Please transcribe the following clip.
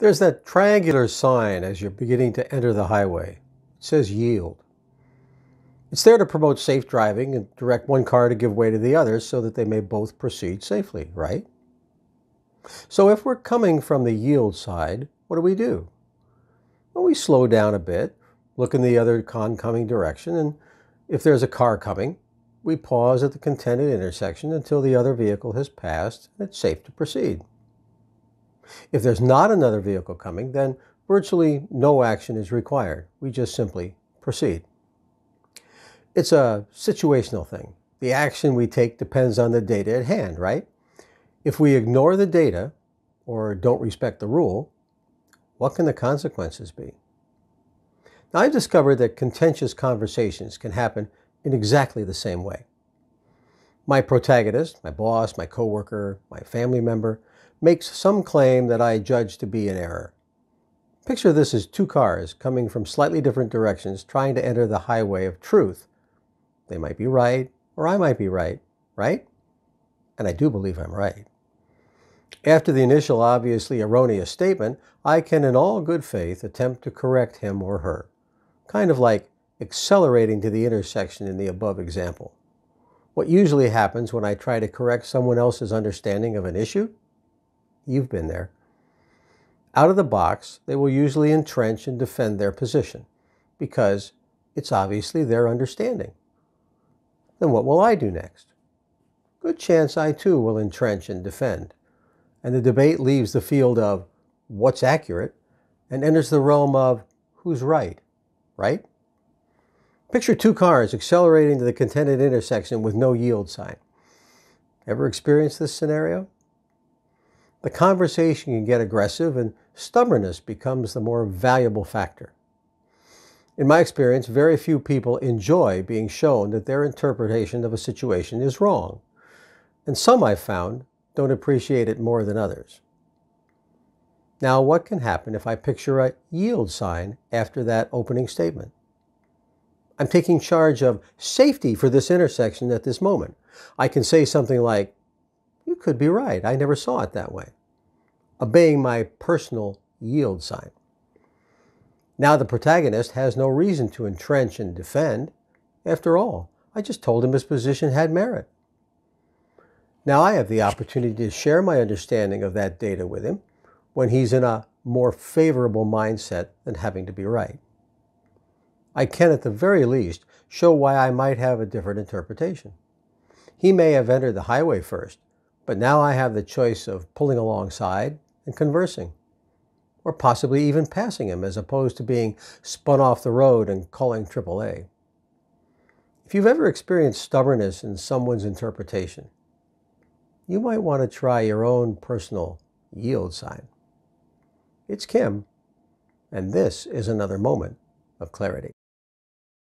There's that triangular sign as you're beginning to enter the highway. It says yield. It's there to promote safe driving and direct one car to give way to the other so that they may both proceed safely, right? So if we're coming from the yield side, what do we do? Well, we slow down a bit, look in the other oncoming direction, and if there's a car coming, we pause at the contended intersection until the other vehicle has passed and it's safe to proceed. If there's not another vehicle coming, then virtually no action is required. We just simply proceed. It's a situational thing. The action we take depends on the data at hand, right? If we ignore the data or don't respect the rule, what can the consequences be? Now, I've discovered that contentious conversations can happen in exactly the same way. My protagonist, my boss, my coworker, my family member, makes some claim that I judge to be an error. Picture this as two cars coming from slightly different directions trying to enter the highway of truth. They might be right, or I might be right, right? And I do believe I'm right. After the initial obviously erroneous statement, I can in all good faith attempt to correct him or her, kind of like accelerating to the intersection in the above example. What usually happens when I try to correct someone else's understanding of an issue You've been there. Out of the box, they will usually entrench and defend their position because it's obviously their understanding. Then what will I do next? Good chance I too will entrench and defend. And the debate leaves the field of what's accurate and enters the realm of who's right, right? Picture two cars accelerating to the contended intersection with no yield sign. Ever experienced this scenario? the conversation can get aggressive and stubbornness becomes the more valuable factor. In my experience, very few people enjoy being shown that their interpretation of a situation is wrong, and some I've found don't appreciate it more than others. Now, what can happen if I picture a yield sign after that opening statement? I'm taking charge of safety for this intersection at this moment. I can say something like, you could be right. I never saw it that way. Obeying my personal yield sign. Now the protagonist has no reason to entrench and defend. After all, I just told him his position had merit. Now I have the opportunity to share my understanding of that data with him when he's in a more favorable mindset than having to be right. I can, at the very least, show why I might have a different interpretation. He may have entered the highway first, but now I have the choice of pulling alongside and conversing, or possibly even passing him as opposed to being spun off the road and calling AAA. If you've ever experienced stubbornness in someone's interpretation, you might want to try your own personal yield sign. It's Kim, and this is another moment of clarity.